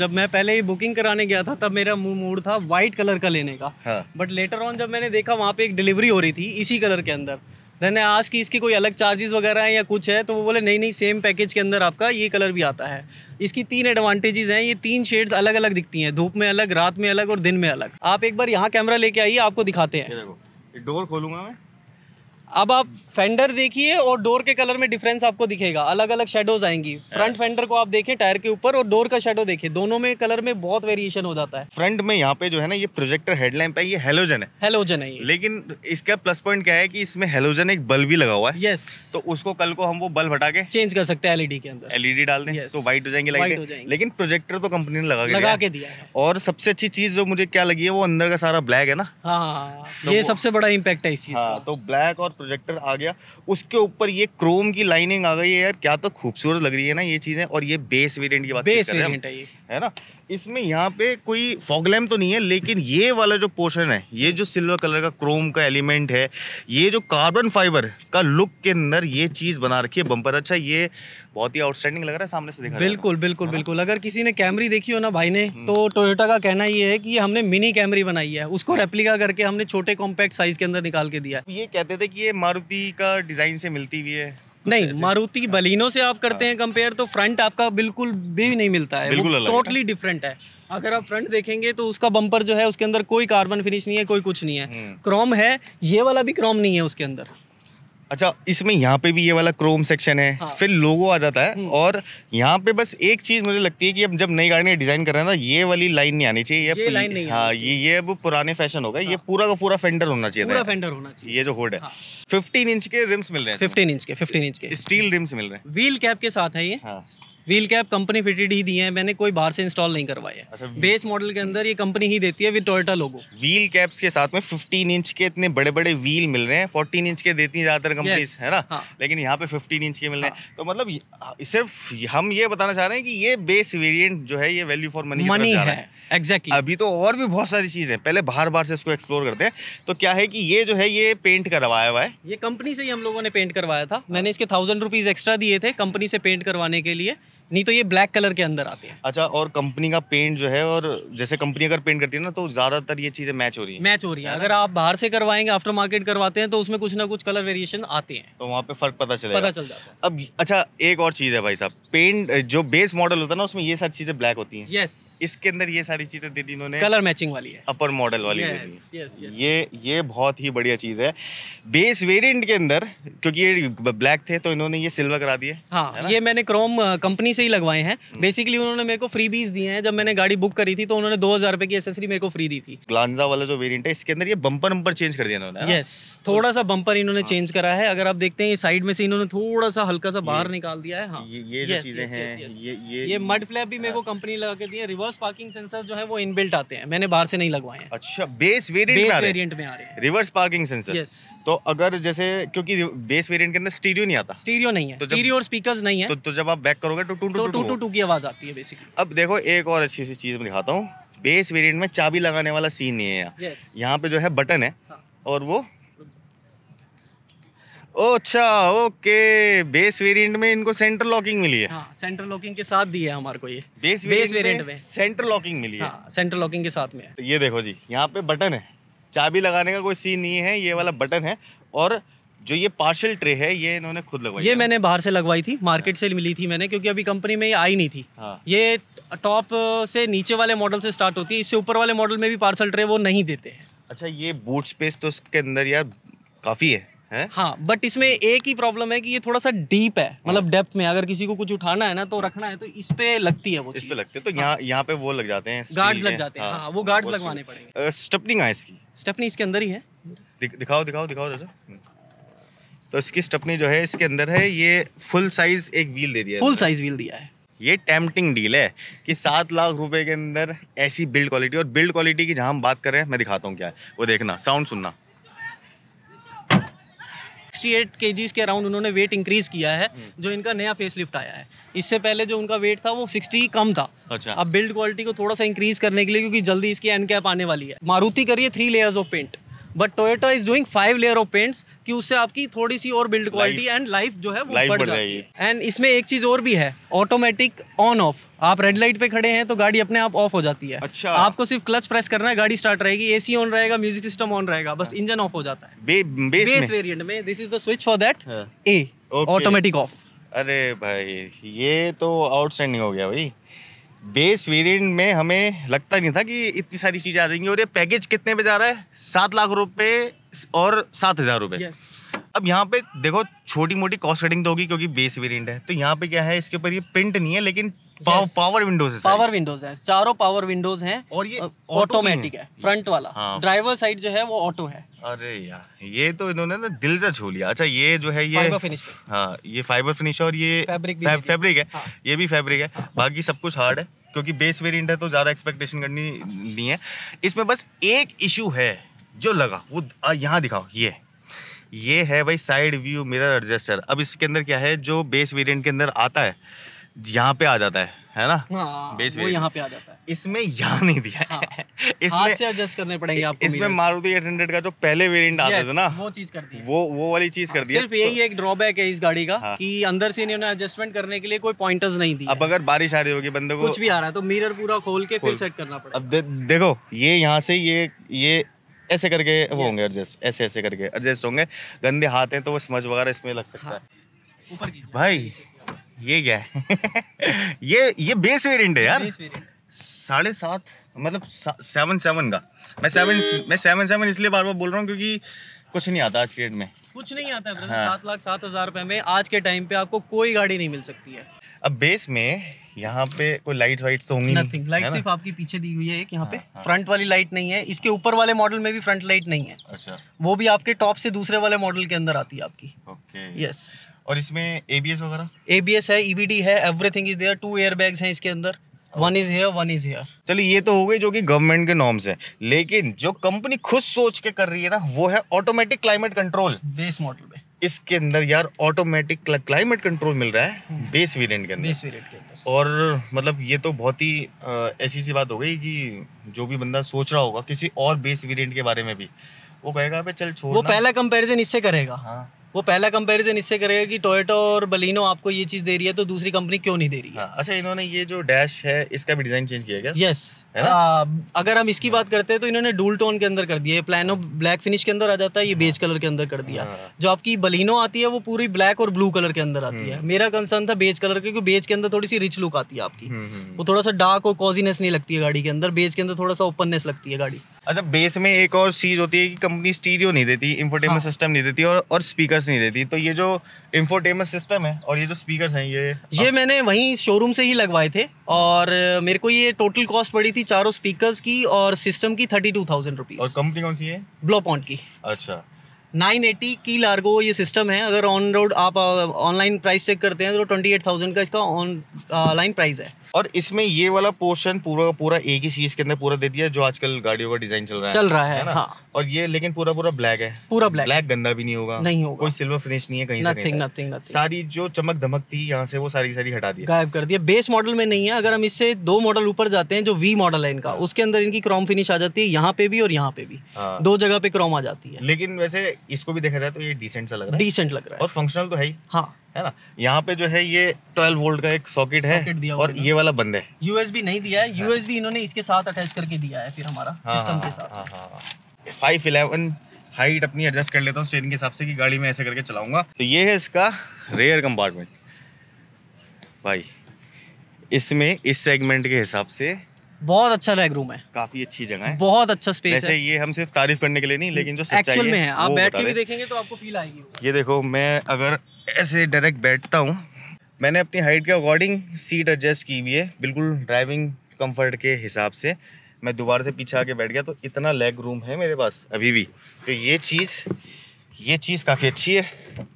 जब मैं पहले ही बुकिंग कराने गया था तब मेरा मूड था वाइट कलर का लेने का बट लेटर ऑन जब मैंने देखा वहाँ पे एक डिलीवरी हो रही थी इसी कलर के अंदर देन आज की इसकी कोई अलग चार्जेस वगैरह हैं या कुछ है तो वो बोले नहीं नहीं सेम पैकेज के अंदर आपका ये कलर भी आता है इसकी तीन एडवांटेजेस हैं ये तीन शेड्स अलग अलग दिखती हैं धूप में अलग रात में अलग और दिन में अलग आप एक बार यहाँ कैमरा लेके आइए आपको दिखाते हैं डोर खोलूंगा मैं अब आप फेंडर देखिए और डोर के कलर में डिफरेंस आपको दिखेगा अलग अलग शेडोज आएंगी फ्रंट फेंडर को आप देखें टायर के ऊपर और डोर का शेडो देखें दोनों में कलर में बहुत वेरिएशन हो जाता है फ्रंट में यहाँ पे जो है ना ये प्रोजेक्टर हेडलैम्प है ये हेलोजन है हेलोजन है लेकिन इसका प्लस पॉइंट क्या है की इसमें हेलोजन एक बल्ब भी लगा हुआ है यस तो उसको कल को हम वो बल्ब हटा के चेंज कर सकते हैं एलईडी के अंदर एलईडी डाल दें तो व्हाइट हो जाएंगे लेकिन प्रोजेक्टर तो कंपनी ने लगा के लगा के दिया और सबसे अच्छी चीज जो मुझे क्या लगी है वो अंदर का सारा ब्लैक है ना हाँ, हाँ, हाँ। तो ये सबसे बड़ा इम्पैक्ट है इस चीज हाँ, तो ब्लैक और प्रोजेक्टर आ गया उसके ऊपर ये क्रोम की लाइनिंग आ गई है यार क्या तो खूबसूरत लग रही है ना ये चीज़ें और ये बेस वेरिएंट की बात बेस वेरिएंट है ये है ना इसमें यहाँ पे कोई फॉगलैम तो नहीं है लेकिन ये वाला जो पोर्शन है ये जो सिल्वर कलर का क्रोम का एलिमेंट है ये जो कार्बन फाइबर का लुक के अंदर ये चीज़ बना रखी है बम्पर अच्छा ये बहुत ही आउटस्टैंडिंग लग रहा है सामने से देखा तो। बिल्कुल बिल्कुल हाँ? बिल्कुल अगर किसी ने कैमरी देखी हो ना भाई ने हम्म। तो टोयोटा का कहना ये है कि हमने मिनी कैमरी बनाई है उसको रेप्लिका करके हमने छोटे कॉम्पैक्ट साइज के अंदर निकाल के दिया ये कहते थे कि ये मारुति का डिज़ाइन से मिलती हुई है नहीं मारुति हाँ। बलिनो से आप करते हैं कंपेयर हाँ। तो फ्रंट आपका बिल्कुल भी नहीं मिलता है टोटली डिफरेंट है अगर आप फ्रंट देखेंगे तो उसका बम्पर जो है उसके अंदर कोई कार्बन फिनिश नहीं है कोई कुछ नहीं है क्रोम हम्म। है ये वाला भी क्रोम नहीं है उसके अंदर अच्छा इसमें यहाँ पे भी ये वाला क्रोम सेक्शन है हाँ। फिर लोगो आ जाता है हम्म। और यहाँ पे बस एक चीज मुझे लगती है कि अब जब नई गाड़ी डिजाइन कर रहे हैं ना ये वाली लाइन नहीं आनी चाहिए ये, ये लाइन नहीं हाँ ये ये अब पुराने फैशन हो गए हाँ। ये पूरा का पूरा फेंडर होना चाहिए पूरा फेंडर होना चाहिए ये जो होड है फिफ्टीन हाँ। इंच के रिम्स मिल रहे हैं फिफ्टीन इंच के फिफ्टीन इंच के स्टील रिम्स मिल रहे हैं व्हील कैप के साथ है ये हाँ। व्हील कैप कंपनी फिटेड ही दिए हैं मैंने कोई बाहर से इंस्टॉल नहीं करवाया अच्छा, बेस मॉडल के अंदर ये कंपनी ही देती है with Toyota logo wheel caps के साथ में 15 इंच के इतने बड़े बड़े व्हील मिल रहे हैं 14 इंच के देती है ज़्यादातर कंपनी है ना हाँ. लेकिन यहाँ पे 15 इंच के मिल रहे हैं हाँ. तो मतलब सिर्फ हम ये बताना चाह रहे हैं कि ये बेस वेरियंट जो है ये वैल्यू फॉर मनी मनी है एग्जैक्टली अभी तो और भी बहुत सारी चीज है पहले बार बार से इसको एक्सप्लोर करते हैं तो क्या है की ये जो है ये पेंट करवाया हुआ है ये कंपनी से ही हम लोगों ने पेंट करवाया था मैंने इसके थाउजेंड रुपीज़ एक्स्ट्रा दिए थे कंपनी से पेंट करवाने के लिए नहीं तो ये ब्लैक कलर के अंदर आते हैं अच्छा और कंपनी का पेंट जो है और जैसे कंपनी अगर पेंट करती है ना तो ज्यादातर ये चीजें मैच हो रही है मैच हो रही है अगर आप बाहर से करवाएंगे आफ्टर मार्केट करवाते हैं तो उसमें कुछ ना कुछ कलर वेरिएशन आते हैं तो वहाँ पे फर्क पता चले पता चल जाता है अब अच्छा एक और चीज है भाई साहब पेंट जो बेस मॉडल होता है ना उसमें ये सारी चीजें ब्लैक होती है यस इसके अंदर ये सारी चीजें दे दी इन्होंने कलर मैचिंग वाली है अपर मॉडल वाली ये ये बहुत ही बढ़िया चीज है बेस वेरिएंट के अंदर क्योंकि ये ब्लैक थे तो इन्होंने ये सिल्वर करा दिए हाँ ये मैंने क्रोम कंपनी uh, से ही लगवाए हैं बेसिकली हम्म। उन्होंने मेरे को फ्री बीज दिए हैं जब मैंने गाड़ी बुक करी थी तो उन्होंने दो हजार रुपए की एसेसरी मेरे को फ्री दी थी ग्लांजा वाला जो वेरियंट है इसके अंदर ये बंपर बम्पर चेंज कर दिया उन्होंने यस थोड़ा सा बंपर इन्होंने चेंज हाँ। करा है अगर आप देखते हैं साइड में से इन्होंने थोड़ा सा हल्का सा बाहर निकाल दिया है हाँ। ये मड फ्लैप भी मेरे को कंपनी हाँ। लगा के दिए रिवर्स पार्किंग सेंसर जो है वो इनबिल्ट आते हैं मैंने बाहर से नहीं लगवाए अच्छा बेस वेरियंट में आ रहे हैं रिवर्स पार्किंग सेंसर तो अगर जैसे क्योंकि बेस वेरिएंट के अंदर स्टीरियो नहीं आता स्टीरियो नहीं है तो स्टीरियो और स्पीकर्स नहीं है तो जब तो- तो आप बैक करोगे तो तो है अब देखो एक और अच्छी सी चीज़ दिखाता हूँ बेस वेरिएंट में चाबी लगाने वाला सीन नहीं है यहाँ यहाँ पे जो है बटन है हाँ। और वो अच्छा ओके बेस वेरिएंट में इनको सेंटर लॉकिंग मिली है हाँ, सेंटर लॉकिंग के साथ दी है हमारे को ये बेस बेस वेरिएंट में सेंटर लॉकिंग मिली है हाँ, सेंटर लॉकिंग के साथ में है तो ये देखो जी यहाँ पे बटन है चाबी लगाने का कोई सीन नहीं है ये वाला बटन है और जो ये पार्शल ट्रे है ये इन्होंने खुद लगवाई ये मैंने बाहर से लगवाई थी मार्केट हाँ। से मिली थी मैंने क्योंकि अभी कंपनी में ये आई नहीं थी हाँ। ये टॉप से नीचे वाले मॉडल से स्टार्ट होती है इससे ऊपर वाले मॉडल में भी पार्सल ट्रे वो नहीं देते हैं अच्छा ये बूट स्पेस तो इसके अंदर यार काफ़ी है है? हाँ बट इसमें एक ही प्रॉब्लम है कि ये थोड़ा सा डीप है हाँ। मतलब डेप्थ में अगर किसी को कुछ उठाना है ना तो रखना है तो इस पे लगती है वो इस पे लगते हैं तो यहाँ यहाँ पे वो लग जाते हैं गार्ड्स लग जाते हैं हाँ, हाँ वो गार्ड्स लगवाने पड़ेंगे स्टपनिंग है इसकी स्टपनिंग इसके अंदर ही है दिखाओ दिखाओ दिखाओ दादा तो इसकी स्टपनी जो है इसके अंदर है ये फुल साइज एक व्हील दे दिया फुल साइज व्हील दिया है ये टेम्पटिंग डील है कि सात लाख रुपए के अंदर ऐसी बिल्ड क्वालिटी और बिल्ड क्वालिटी की जहां हम बात कर रहे हैं मैं दिखाता हूं क्या है वो देखना साउंड सुनना 68 केजीज के अराउंड उन्होंने वेट इंक्रीज किया है हम्म। जो इनका नया फेस लिफ्ट आया है इससे पहले जो उनका वेट था वो 60 कम था अच्छा अब बिल्ड क्वालिटी को थोड़ा सा इंक्रीज करने के लिए क्योंकि जल्दी इसकी एन कैप आने वाली है मारुति करिए three layers of paint but Toyota is doing five layer of paints कि उससे आपकी थोड़ी सी और बिल्ड क्वालिटी एंड लाइफ जो है वो बढ़ जाती है एंड इसमें एक चीज और भी है ऑटोमेटिक ऑन ऑफ आप रेड लाइट पे खड़े हैं तो गाड़ी अपने आप ऑफ हो जाती है अच्छा आपको सिर्फ क्लच प्रेस करना है गाड़ी स्टार्ट रहेगी एसी ऑन रहेगा म्यूजिक सिस्टम ऑन रहेगा बस इंजन हाँ। ऑफ हो जाता है बे, बेस, बेस वेरिएंट में this is the switch for that a automatic off अरे भाई ये तो आउटस्टैंडिंग हो गया भाई बेस वेरिएंट में हमें लगता नहीं था कि इतनी सारी चीज़ें आ जाएंगी और ये पैकेज कितने पे जा रहा है सात लाख रुपए और सात हज़ार रुपये yes. अब यहाँ पे देखो छोटी मोटी कॉस्ट कटिंग तो होगी क्योंकि बेस वेरिएंट है तो यहाँ पे क्या है इसके ऊपर ये प्रिंट नहीं है लेकिन पाव, पावर विंडोज है पावर विंडोज है चारों पावर विंडोज हैं और ये ऑटोमेटिक है फ्रंट वाला हाँ। ड्राइवर साइड जो है वो ऑटो है अरे यार ये तो इन्होंने ना दिल से छू लिया अच्छा ये जो है ये फिनिश हाँ ये फाइबर फिनिश और ये फैब्रिक फैब्रिक है हाँ। ये भी फैब्रिक है हाँ। बाकी सब कुछ हार्ड है क्योंकि बेस वेरिएंट है तो ज़्यादा एक्सपेक्टेशन करनी नहीं है इसमें बस एक इशू है जो लगा वो यहाँ दिखाओ ये ये है भाई साइड व्यू मिरर एडजस्टर अब इसके अंदर क्या है जो बेस वेरिएंट के अंदर आता है यहाँ पे आ जाता है है ना बेस हाँ, वो यहाँ पे आ जाता है इसमें यहाँ नहीं दिया हाँ, इसमें से एडजस्ट करने पड़ेंगे आपको इसमें मारुति एट हंड्रेड का जो पहले वेरिएंट आता था ना वो चीज कर दी वो वो वाली चीज हाँ, कर दी सिर्फ यही तो, एक ड्रॉबैक है इस गाड़ी का हाँ, कि अंदर से इन्होंने एडजस्टमेंट करने के लिए कोई पॉइंटर्स नहीं दी अब अगर बारिश आ रही होगी बंदे को कुछ भी आ रहा है तो मिरर पूरा खोल के फिर सेट करना पड़ेगा अब देखो ये यहाँ से ये ये ऐसे करके वो होंगे एडजस्ट ऐसे ऐसे करके एडजस्ट होंगे गंदे हाथ हैं तो वो स्मच वगैरह इसमें लग सकता हाँ। है ऊपर भाई ये क्या है ये ये बेस वेरिएंट है यार साढ़े सात मतलब सेवन सेवन का मैं सेवन मैं सेवन सेवन इसलिए बार बार बोल रहा हूँ क्योंकि कुछ नहीं आता आज के डेट में कुछ नहीं आता है हाँ। सात लाख सात हजार रुपए में आज के टाइम पे आपको कोई गाड़ी नहीं मिल सकती है अब बेस में यहाँ पे कोई लाइट वाइट तो होंगी नथिंग लाइट सिर्फ आपकी पीछे दी हुई है एक यहाँ पे हाँ, हाँ। फ्रंट वाली लाइट नहीं है इसके ऊपर वाले मॉडल में भी फ्रंट लाइट नहीं है अच्छा वो भी आपके टॉप से दूसरे वाले मॉडल के अंदर आती है आपकी ओके यस और इसमें एबीएस वगैरह एबीएस है ईबीडी e है everything is there two air bags हैं इसके अंदर one is here one is here चलिए ये तो हो गई जो कि गवर्नमेंट के नॉर्म्स है लेकिन जो कंपनी खुद सोच के कर रही है ना वो है automatic climate control base model में इसके अंदर यार ऑटोमेटिक क्लाइमेट कंट्रोल मिल रहा है बेस hmm. वेरिएंट के अंदर बेस वेरिएंट के अंदर और मतलब ये तो बहुत ही ऐसी सी बात हो गई कि जो भी बंदा सोच रहा होगा किसी और बेस वेरिएंट के बारे में भी वो कहेगा चल छोड़ वो पहला कंपैरिजन इससे करेगा हाँ वो पहला कंपैरिजन इससे करेगा कि टोयोटो और बलिनो आपको ये चीज़ दे रही है तो दूसरी कंपनी क्यों नहीं दे रही है हाँ, अच्छा इन्होंने ये जो डैश है इसका भी डिज़ाइन चेंज किया गया यस yes, अगर हम इसकी बात करते हैं तो इन्होंने डूल टोन के अंदर कर दिया ये प्लानो ब्लैक फिनिश के अंदर आ जाता है ये बेज कलर के अंदर कर दिया हाँ। जो आपकी बलिनो आती है वो पूरी ब्लैक और ब्लू कलर के अंदर आती है हम्म। मेरा कंसर्न था बेज कलर क्योंकि बेज के अंदर थोड़ी सी रिच लुक आती है आपकी हम्म, हम्म। वो थोड़ा सा डार्क और कॉजीनेस नहीं लगती है गाड़ी के अंदर बेज के अंदर थोड़ा सा ओपननेस लगती है गाड़ी अच्छा बेस में एक और चीज़ होती है कि कंपनी स्टीरियो नहीं देती इंफोटेनमेंट सिस्टम हाँ। नहीं देती और स्पीकर स्पीकर्स नहीं देती तो ये जो इंफोटेनमेंट सिस्टम है और ये जो स्पीकर्स हैं ये ये आप... मैंने वहीं शोरूम से ही लगवाए थे और मेरे को ये टोटल कॉस्ट पड़ी थी चारों स्पीकर्स की और सिस्टम की थर्टी टू थाउजेंड रुपीज़ और कंपनी कौन सी है ब्लो पॉइंट की अच्छा नाइन एटी की लार्गो ये सिस्टम है अगर ऑन रोड आप ऑनलाइन प्राइस चेक करते हैं तो ट्वेंटी एट थाउजेंड का इसका ऑनलाइन प्राइस uh, है और इसमें ये वाला पोर्शन पूरा का पूरा एक ही सीज के अंदर पूरा दे दिया जो आजकल गाड़ियों का डिजाइन चल रहा है चल रहा है, है ना हाँ। और ये लेकिन पूरा पूरा ब्लैक है पूरा ब्लैक ब्लैक गंदा भी नहीं होगा नहीं होगा कोई सिल्वर फिनिश नहीं है कहीं से नथिंग, नथिंग, सारी जो चमक धमक थी यहाँ से वो सारी सारी हटा दी गायब कर दिया बेस मॉडल में नहीं है अगर हम इससे दो मॉडल ऊपर जाते हैं जो वी मॉडल है इनका हाँ। उसके अंदर इनकी क्रॉम फिनिश आ जाती है यहाँ पे भी और यहाँ पे भी हाँ। दो जगह पे क्रॉम आ जाती है लेकिन वैसे इसको भी देखा जाए तो ये डिसेंट सा लग रहा है डिसेंट लग रहा है और फंक्शनल तो है ही हाँ है ना यहाँ पे जो है ये 12 वोल्ट का एक सॉकेट है दिया और ये वाला बंद है यूएसबी नहीं दिया है यूएसबी इन्होंने इसके साथ अटैच करके दिया है फिर हमारा सिस्टम हाँ, हाँ, के साथ फाइव इलेवन हाइट अपनी एडजस्ट कर लेता हूँ स्टेरिंग के हिसाब से कि गाड़ी में ऐसे करके चलाऊंगा तो ये है इसका रेयर कंपार्टमेंट भाई इसमें इस सेगमेंट के हिसाब से बहुत अच्छा लेग रूम है काफी अच्छी जगह है बहुत अच्छा स्पेस वैसे है ये हम सिर्फ तारीफ करने के लिए नहीं लेकिन जो सच्चाई में है आप बैठ के भी देखेंगे तो आपको फील आएगी ये देखो मैं अगर ऐसे डायरेक्ट बैठता हूँ मैंने अपनी हाइट के अकॉर्डिंग सीट एडजस्ट की हुई है बिल्कुल ड्राइविंग कम्फर्ट के हिसाब से मैं दोबारा से पीछे आके बैठ गया तो इतना लेग रूम है मेरे पास अभी भी तो ये चीज़ ये चीज़ काफ़ी अच्छी है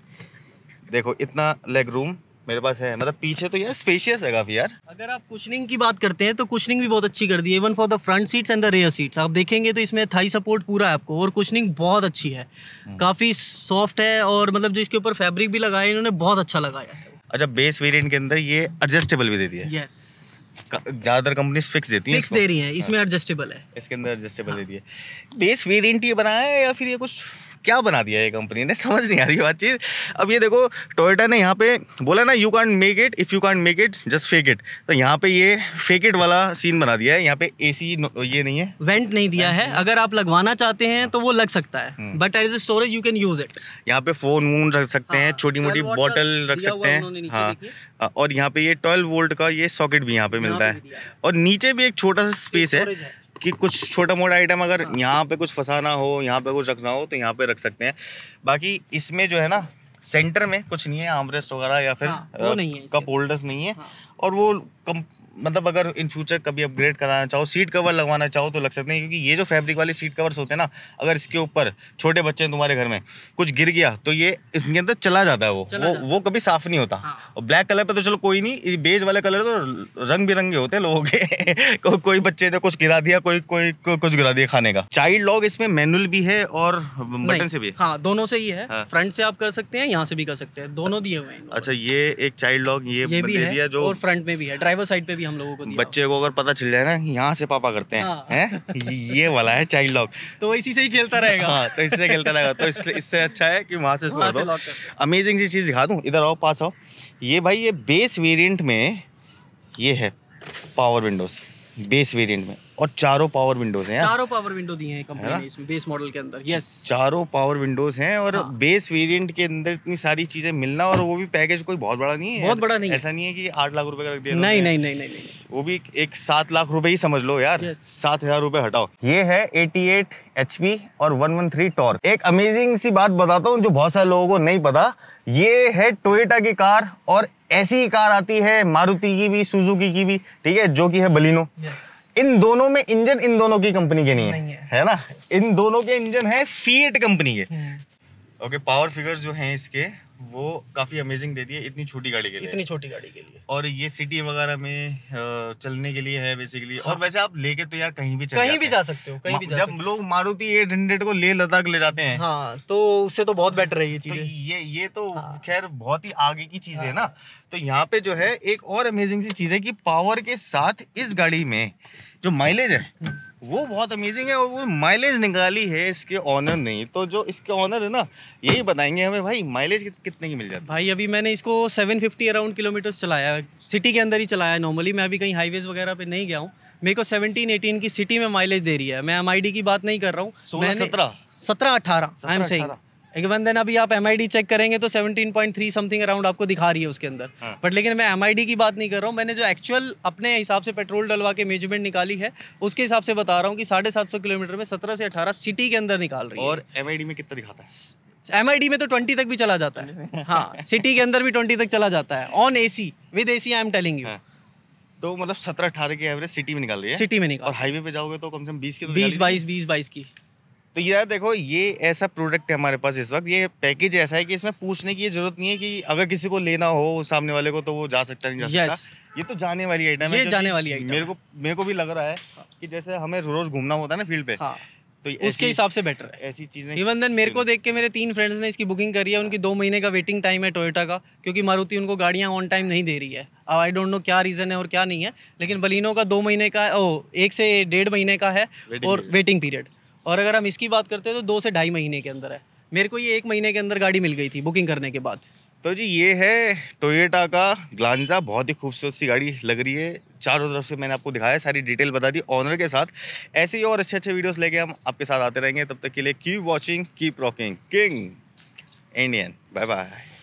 देखो इतना लेग रूम मेरे पास है मतलब पीछे तो यार स्पेशियस है काफी यार अगर आप कुशनिंग की बात करते हैं तो कुशनिंग भी बहुत अच्छी कर दी है even for the front seats and the rear seats आप देखेंगे तो इसमें थाई सपोर्ट पूरा है आपको और कुशनिंग बहुत अच्छी है हम्म। काफी सॉफ्ट है और मतलब जो इसके ऊपर फैब्रिक भी लगाया इन्होंने बहुत अच्छा लगाया है अच्छा बेस वेरियंट के अंदर ये एडजस्टेबल भी देती है यस ज्यादातर कंपनीज फिक्स देती हैं फिक्स दे रही हैं इसमें एडजस्टेबल हाँ। है इसके अंदर एडजस्टेबल हाँ। देती है बेस वेरियंट ये बनाया है या फिर ये कुछ क्या बना दिया है कंपनी ने समझ नहीं आ रही बात चीज़ अब ये देखो टोयोटा ने यहाँ पे बोला ना you can make it if you can make it just fake it तो यहाँ पे ये फेक इट वाला सीन बना दिया है यहाँ पे एसी ये नहीं है वेंट नहीं दिया है अगर आप लगवाना चाहते हैं तो वो लग सकता है but as a storage you can use it यहाँ पे फोन वोन रख सकते हैं छोटी मोटी बॉटल रख सकते हैं हाँ, हाँ। और यहाँ पे ये ट्वेल्व वोल्ट का ये सॉकेट भी यहाँ पे मिलता है और नीचे भी एक छोटा सा स्पेस है कि कुछ छोटा मोटा आइटम अगर यहाँ पे कुछ फंसाना हो यहाँ पे कुछ रखना हो तो यहाँ पे रख सकते हैं बाकी इसमें जो है ना सेंटर में कुछ नहीं है आमरेस्ट वगैरह या फिर हाँ, वो नहीं है कप होल्डर्स नहीं है हाँ। और वो कम मतलब अगर इन फ्यूचर कभी अपग्रेड कराना चाहो सीट कवर लगवाना चाहो तो लग सकते हैं क्योंकि ये जो फैब्रिक वाले सीट कवर्स होते हैं ना अगर इसके ऊपर छोटे बच्चे हैं तुम्हारे घर में कुछ गिर गया तो ये इसके अंदर चला जाता है वो वो जाता। वो कभी साफ नहीं होता हाँ। और ब्लैक कलर पर तो चलो कोई नहीं बेज वाले कलर तो रंग बिरंगे होते हैं लोगों के को, कोई बच्चे ने कुछ गिरा दिया कोई कोई कुछ गिरा दिया खाने का चाइल्ड लॉग इसमें मैनुअल भी है और बटन से भी हाँ दोनों से ही है फ्रंट हाँ। से आप कर सकते हैं यहाँ से भी कर सकते हैं दोनों दिए हुए अच्छा ये एक चाइल्ड लॉग ये भी है जो फ्रंट में भी है ड्राइवर साइड पे भी भी हम लोगों को दिया बच्चे को अगर पता चल जाए ना यहाँ से पापा करते हैं हाँ। है? ये वाला है चाइल्ड लॉक तो इसी से ही खेलता रहेगा हाँ, तो इससे खेलता रहेगा तो इससे इससे अच्छा है कि वहाँ से सुना दो अमेजिंग सी चीज़ दिखा दूँ इधर आओ पास आओ ये भाई ये बेस वेरियंट में ये है पावर विंडोज़ बेस वेरियंट में और चारों पावर विंडोज हैं चारों पावर विंडो दिए हैं कंपनी ने इसमें बेस मॉडल के अंदर यस चारों पावर विंडोज हैं और हाँ। बेस वेरिएंट के अंदर इतनी सारी चीजें मिलना और वो भी पैकेज कोई बहुत बड़ा नहीं है बहुत बड़ा नहीं ऐसा नहीं है कि आठ लाख रुपए का रख दिया नहीं नहीं नहीं नहीं वो भी एक सात लाख रुपए ही समझ लो यार सात हजार रुपए हटाओ ये है एटी एट एच पी और वन वन थ्री टॉर एक अमेजिंग सी बात बताता हूँ जो बहुत सारे लोगों को नहीं पता ये है टोयोटा की कार और ऐसी कार आती है मारुति की भी सुजुकी की भी ठीक है जो की है बलिनो इन दोनों में इंजन इन दोनों की कंपनी के नहीं है नहीं है, है ना इन दोनों के इंजन है फीएट कंपनी के हम्म। ओके पावर फिगर्स जो हैं इसके वो काफ़ी अमेजिंग दे दिए इतनी छोटी गाड़ी के लिए इतनी छोटी गाड़ी के लिए और ये सिटी वगैरह में चलने के लिए है बेसिकली हाँ। और वैसे आप लेके तो यार कहीं भी कहीं भी जा सकते हो कहीं भी जा जब लोग मारुति एट हंड्रेड को ले लद्दाख ले जाते हैं हाँ तो उससे तो बहुत बेटर है ये चीज तो ये ये तो हाँ। खैर बहुत ही आगे की चीज है हाँ। ना तो यहाँ पे जो है एक और अमेजिंग सी चीज है की पावर के साथ इस गाड़ी में जो माइलेज है हम्म। वो बहुत अमेजिंग है और वो माइलेज निकाली है इसके ऑनर ने तो जो इसके ऑनर है ना यही बताएंगे हमें भाई माइलेज कितने की मिल जाती है भाई अभी मैंने इसको 750 अराउंड किलोमीटर्स चलाया सिटी के अंदर ही चलाया नॉर्मली मैं अभी कहीं हाईवेज वगैरह पे नहीं गया हूँ मेरे को 17 18 की सिटी में माइलेज दे रही है मैं एम की बात नहीं कर रहा हूँ सत्रह सत्रह अठारह आई एम सही इवन देन अभी आप एम चेक करेंगे तो 17.3 समथिंग अराउंड आपको दिखा रही है उसके अंदर बट हाँ. लेकिन मैं एम की बात नहीं कर रहा हूँ मैंने जो एक्चुअल अपने हिसाब से पेट्रोल डलवा के मेजरमेंट निकाली है उसके हिसाब से बता रहा हूँ कि साढ़े सात सौ किलोमीटर में सत्रह से अठारह सिटी के अंदर निकाल रही है और एम में कितना दिखाता है एम में तो ट्वेंटी तक भी चला जाता है हाँ सिटी के अंदर भी ट्वेंटी तक चला जाता है on A C with A C I am telling you तो मतलब सत्रह अठारह की एवरेज सिटी में निकाल रही है सिटी में निकाल और हाईवे पे जाओगे तो कम से कम बीस की तो बीस बाईस बीस बाईस की तो यार देखो ये ऐसा प्रोडक्ट है हमारे पास इस वक्त ये पैकेज ऐसा है कि इसमें पूछने की जरूरत नहीं है कि अगर किसी को लेना हो सामने वाले को तो वो जा सकता नहीं जा yes. ये तो जाने वाली आइटम है जाने वाली आइटम मेरे को मेरे को भी लग रहा है कि जैसे हमें रोज घूमना होता है ना फील्ड पे हाँ। तो उसके हिसाब से बेटर है ऐसी चीजें इवन देन मेरे को देख के मेरे तीन फ्रेंड्स ने इसकी बुकिंग करी है उनकी दो महीने का वेटिंग टाइम है टोयोटा का क्योंकि मारुति उनको गाड़ियाँ ऑन टाइम नहीं दे रही है अब आई डोंट नो क्या रीज़न है और क्या नहीं है लेकिन बलिनो का दो महीने का ओ एक से डेढ़ महीने का है और वेटिंग पीरियड और अगर हम इसकी बात करते हैं तो दो से ढाई महीने के अंदर है मेरे को ये एक महीने के अंदर गाड़ी मिल गई थी बुकिंग करने के बाद तो जी ये है टोयोटा का ग्लांजा बहुत ही खूबसूरत सी गाड़ी लग रही है चारों तरफ से मैंने आपको दिखाया सारी डिटेल बता दी ऑनर के साथ ऐसे ही और अच्छे अच्छे वीडियोस लेके हम आपके साथ आते रहेंगे तब तक के लिए keep watching keep rocking king Indian bye bye